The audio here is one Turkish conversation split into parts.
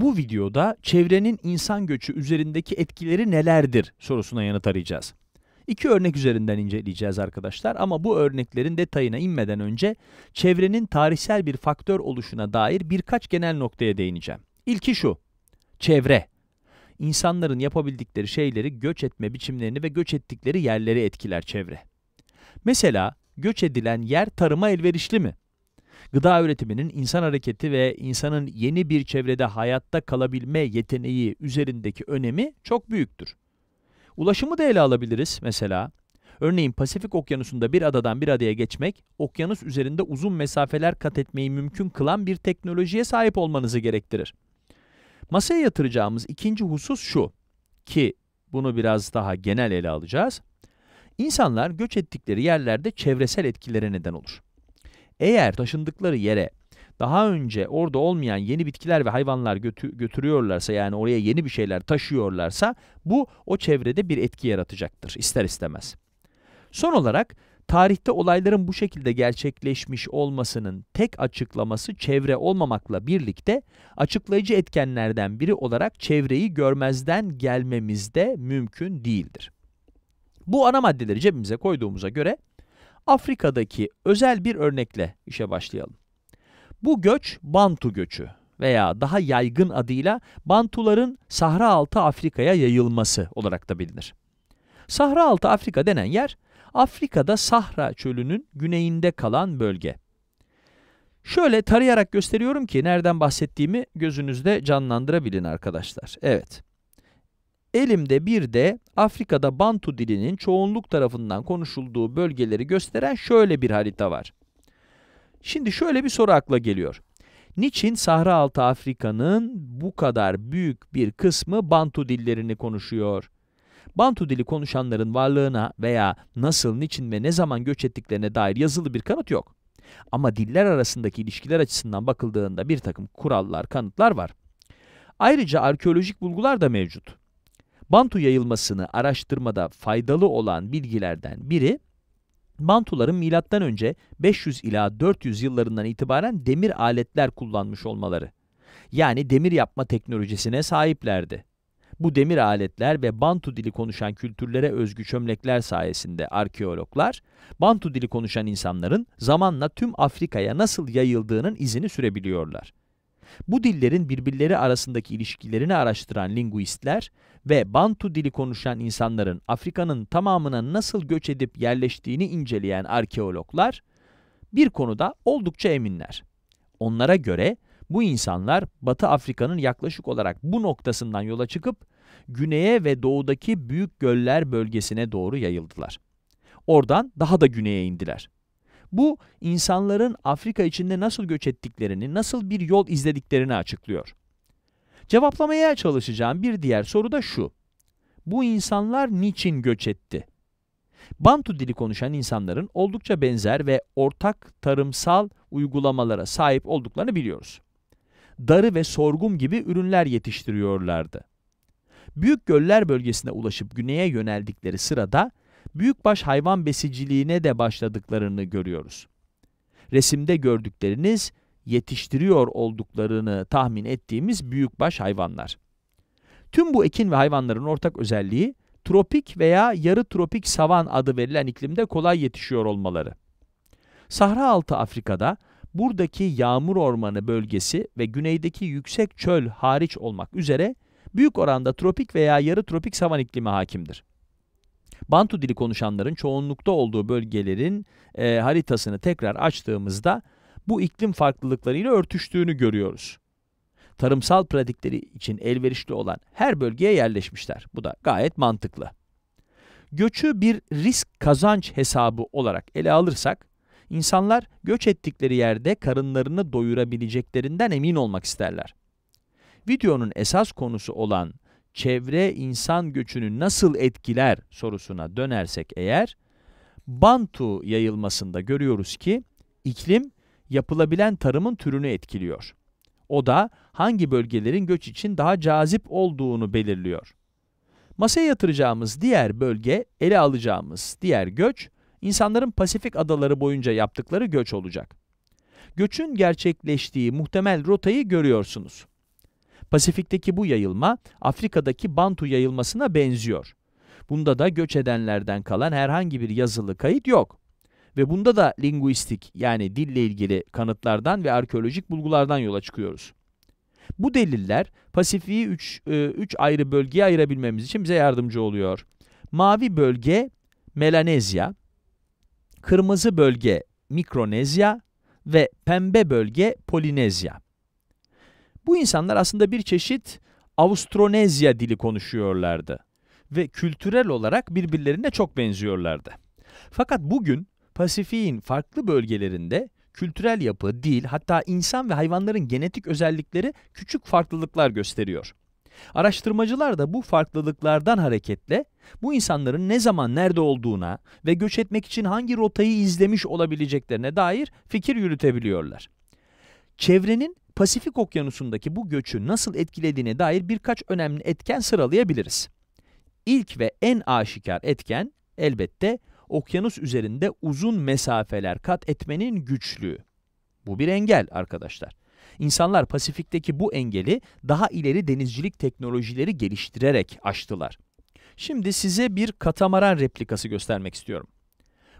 Bu videoda çevrenin insan göçü üzerindeki etkileri nelerdir sorusuna yanıt arayacağız. İki örnek üzerinden inceleyeceğiz arkadaşlar ama bu örneklerin detayına inmeden önce çevrenin tarihsel bir faktör oluşuna dair birkaç genel noktaya değineceğim. İlki şu, çevre. İnsanların yapabildikleri şeyleri, göç etme biçimlerini ve göç ettikleri yerleri etkiler çevre. Mesela göç edilen yer tarıma elverişli mi? Gıda üretiminin insan hareketi ve insanın yeni bir çevrede hayatta kalabilme yeteneği üzerindeki önemi çok büyüktür. Ulaşımı da ele alabiliriz mesela. Örneğin Pasifik Okyanusu'nda bir adadan bir adaya geçmek, okyanus üzerinde uzun mesafeler kat etmeyi mümkün kılan bir teknolojiye sahip olmanızı gerektirir. Masaya yatıracağımız ikinci husus şu ki bunu biraz daha genel ele alacağız. İnsanlar göç ettikleri yerlerde çevresel etkilere neden olur. Eğer taşındıkları yere daha önce orada olmayan yeni bitkiler ve hayvanlar götü götürüyorlarsa yani oraya yeni bir şeyler taşıyorlarsa bu o çevrede bir etki yaratacaktır ister istemez. Son olarak tarihte olayların bu şekilde gerçekleşmiş olmasının tek açıklaması çevre olmamakla birlikte açıklayıcı etkenlerden biri olarak çevreyi görmezden gelmemiz de mümkün değildir. Bu ana maddeleri cebimize koyduğumuza göre Afrika'daki özel bir örnekle işe başlayalım. Bu göç Bantu göçü veya daha yaygın adıyla Bantuların Sahra altı Afrika'ya yayılması olarak da bilinir. Sahra altı Afrika denen yer Afrika'da Sahra çölünün güneyinde kalan bölge. Şöyle tarayarak gösteriyorum ki nereden bahsettiğimi gözünüzde canlandırabilin arkadaşlar. Evet. Elimde bir de Afrika'da Bantu dilinin çoğunluk tarafından konuşulduğu bölgeleri gösteren şöyle bir harita var. Şimdi şöyle bir soru akla geliyor. Niçin Sahra Altı Afrika'nın bu kadar büyük bir kısmı Bantu dillerini konuşuyor? Bantu dili konuşanların varlığına veya nasıl, niçin ve ne zaman göç ettiklerine dair yazılı bir kanıt yok. Ama diller arasındaki ilişkiler açısından bakıldığında bir takım kurallar, kanıtlar var. Ayrıca arkeolojik bulgular da mevcut. Bantu yayılmasını araştırmada faydalı olan bilgilerden biri, Bantuların milattan önce 500 ila 400 yıllarından itibaren demir aletler kullanmış olmaları. Yani demir yapma teknolojisine sahiplerdi. Bu demir aletler ve Bantu dili konuşan kültürlere özgü çömlekler sayesinde arkeologlar, Bantu dili konuşan insanların zamanla tüm Afrika'ya nasıl yayıldığının izini sürebiliyorlar. Bu dillerin birbirleri arasındaki ilişkilerini araştıran linguistler ve Bantu dili konuşan insanların Afrika'nın tamamına nasıl göç edip yerleştiğini inceleyen arkeologlar bir konuda oldukça eminler. Onlara göre bu insanlar Batı Afrika'nın yaklaşık olarak bu noktasından yola çıkıp güneye ve doğudaki büyük göller bölgesine doğru yayıldılar. Oradan daha da güneye indiler. Bu insanların Afrika içinde nasıl göç ettiklerini, nasıl bir yol izlediklerini açıklıyor. Cevaplamaya çalışacağım bir diğer soru da şu. Bu insanlar niçin göç etti? Bantu dili konuşan insanların oldukça benzer ve ortak tarımsal uygulamalara sahip olduklarını biliyoruz. Darı ve sorgum gibi ürünler yetiştiriyorlardı. Büyük göller bölgesine ulaşıp güneye yöneldikleri sırada büyükbaş hayvan besiciliğine de başladıklarını görüyoruz. Resimde gördükleriniz yetiştiriyor olduklarını tahmin ettiğimiz büyükbaş hayvanlar. Tüm bu ekin ve hayvanların ortak özelliği tropik veya yarı tropik savan adı verilen iklimde kolay yetişiyor olmaları. Sahra altı Afrika'da buradaki yağmur ormanı bölgesi ve güneydeki yüksek çöl hariç olmak üzere büyük oranda tropik veya yarı tropik savan iklimi hakimdir. Bantu dili konuşanların çoğunlukta olduğu bölgelerin e, haritasını tekrar açtığımızda bu iklim farklılıklarıyla örtüştüğünü görüyoruz. Tarımsal pratikleri için elverişli olan her bölgeye yerleşmişler. Bu da gayet mantıklı. Göçü bir risk kazanç hesabı olarak ele alırsak, insanlar göç ettikleri yerde karınlarını doyurabileceklerinden emin olmak isterler. Videonun esas konusu olan çevre insan göçünü nasıl etkiler sorusuna dönersek eğer, Bantu yayılmasında görüyoruz ki iklim yapılabilen tarımın türünü etkiliyor. O da hangi bölgelerin göç için daha cazip olduğunu belirliyor. Masaya yatıracağımız diğer bölge, ele alacağımız diğer göç, insanların Pasifik adaları boyunca yaptıkları göç olacak. Göçün gerçekleştiği muhtemel rotayı görüyorsunuz. Pasifik'teki bu yayılma Afrika'daki Bantu yayılmasına benziyor. Bunda da göç edenlerden kalan herhangi bir yazılı kayıt yok. Ve bunda da linguistik yani dille ilgili kanıtlardan ve arkeolojik bulgulardan yola çıkıyoruz. Bu deliller Pasifik'i 3 e, ayrı bölgeye ayırabilmemiz için bize yardımcı oluyor. Mavi bölge Melanezya, kırmızı bölge Mikronezya ve pembe bölge Polinezya. Bu insanlar aslında bir çeşit Avustronezya dili konuşuyorlardı ve kültürel olarak birbirlerine çok benziyorlardı. Fakat bugün Pasifik'in farklı bölgelerinde kültürel yapı, dil, hatta insan ve hayvanların genetik özellikleri küçük farklılıklar gösteriyor. Araştırmacılar da bu farklılıklardan hareketle bu insanların ne zaman nerede olduğuna ve göç etmek için hangi rotayı izlemiş olabileceklerine dair fikir yürütebiliyorlar. Çevrenin Pasifik Okyanusu'ndaki bu göçü nasıl etkilediğine dair birkaç önemli etken sıralayabiliriz. İlk ve en aşikar etken elbette okyanus üzerinde uzun mesafeler kat etmenin güçlüğü. Bu bir engel arkadaşlar. İnsanlar Pasifik'teki bu engeli daha ileri denizcilik teknolojileri geliştirerek aştılar. Şimdi size bir katamaran replikası göstermek istiyorum.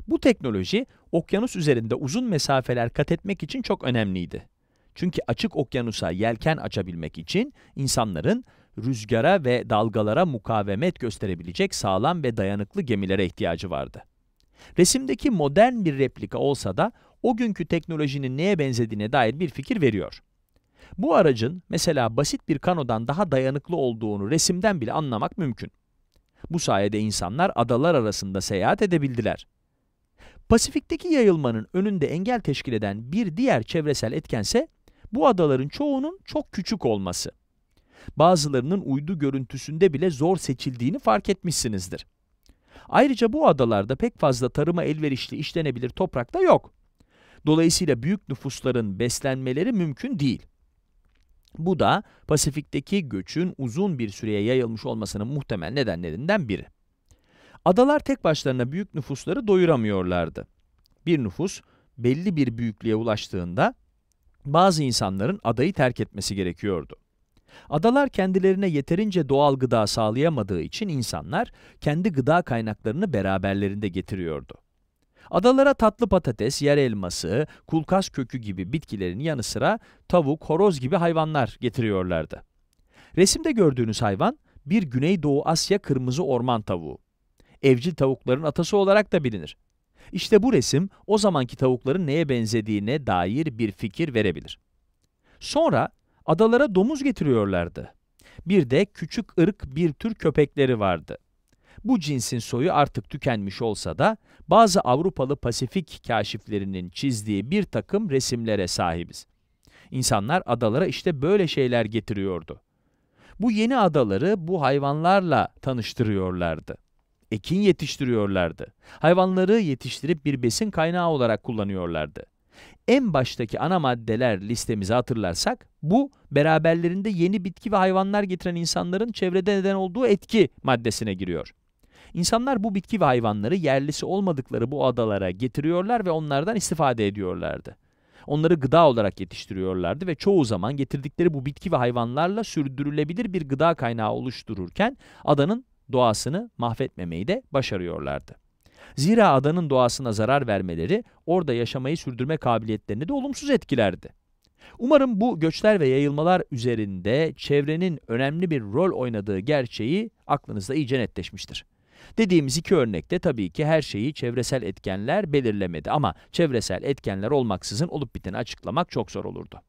Bu teknoloji okyanus üzerinde uzun mesafeler kat etmek için çok önemliydi. Çünkü açık okyanusa yelken açabilmek için insanların rüzgara ve dalgalara mukavemet gösterebilecek sağlam ve dayanıklı gemilere ihtiyacı vardı. Resimdeki modern bir replika olsa da o günkü teknolojinin neye benzediğine dair bir fikir veriyor. Bu aracın mesela basit bir kanodan daha dayanıklı olduğunu resimden bile anlamak mümkün. Bu sayede insanlar adalar arasında seyahat edebildiler. Pasifik'teki yayılmanın önünde engel teşkil eden bir diğer çevresel etkense bu adaların çoğunun çok küçük olması. Bazılarının uydu görüntüsünde bile zor seçildiğini fark etmişsinizdir. Ayrıca bu adalarda pek fazla tarıma elverişli işlenebilir toprak da yok. Dolayısıyla büyük nüfusların beslenmeleri mümkün değil. Bu da Pasifik'teki göçün uzun bir süreye yayılmış olmasının muhtemel nedenlerinden biri. Adalar tek başlarına büyük nüfusları doyuramıyorlardı. Bir nüfus belli bir büyüklüğe ulaştığında bazı insanların adayı terk etmesi gerekiyordu. Adalar kendilerine yeterince doğal gıda sağlayamadığı için insanlar kendi gıda kaynaklarını beraberlerinde getiriyordu. Adalara tatlı patates, yer elması, kulkas kökü gibi bitkilerin yanı sıra tavuk, horoz gibi hayvanlar getiriyorlardı. Resimde gördüğünüz hayvan bir Güneydoğu Asya kırmızı orman tavuğu. Evcil tavukların atası olarak da bilinir. İşte bu resim o zamanki tavukların neye benzediğine dair bir fikir verebilir. Sonra adalara domuz getiriyorlardı. Bir de küçük ırk bir tür köpekleri vardı. Bu cinsin soyu artık tükenmiş olsa da bazı Avrupalı Pasifik kaşiflerinin çizdiği bir takım resimlere sahibiz. İnsanlar adalara işte böyle şeyler getiriyordu. Bu yeni adaları bu hayvanlarla tanıştırıyorlardı ekin yetiştiriyorlardı. Hayvanları yetiştirip bir besin kaynağı olarak kullanıyorlardı. En baştaki ana maddeler listemizi hatırlarsak, bu beraberlerinde yeni bitki ve hayvanlar getiren insanların çevrede neden olduğu etki maddesine giriyor. İnsanlar bu bitki ve hayvanları yerlisi olmadıkları bu adalara getiriyorlar ve onlardan istifade ediyorlardı. Onları gıda olarak yetiştiriyorlardı ve çoğu zaman getirdikleri bu bitki ve hayvanlarla sürdürülebilir bir gıda kaynağı oluştururken adanın doğasını mahvetmemeyi de başarıyorlardı. Zira adanın doğasına zarar vermeleri orada yaşamayı sürdürme kabiliyetlerini de olumsuz etkilerdi. Umarım bu göçler ve yayılmalar üzerinde çevrenin önemli bir rol oynadığı gerçeği aklınızda iyice netleşmiştir. Dediğimiz iki örnekte tabii ki her şeyi çevresel etkenler belirlemedi ama çevresel etkenler olmaksızın olup biteni açıklamak çok zor olurdu.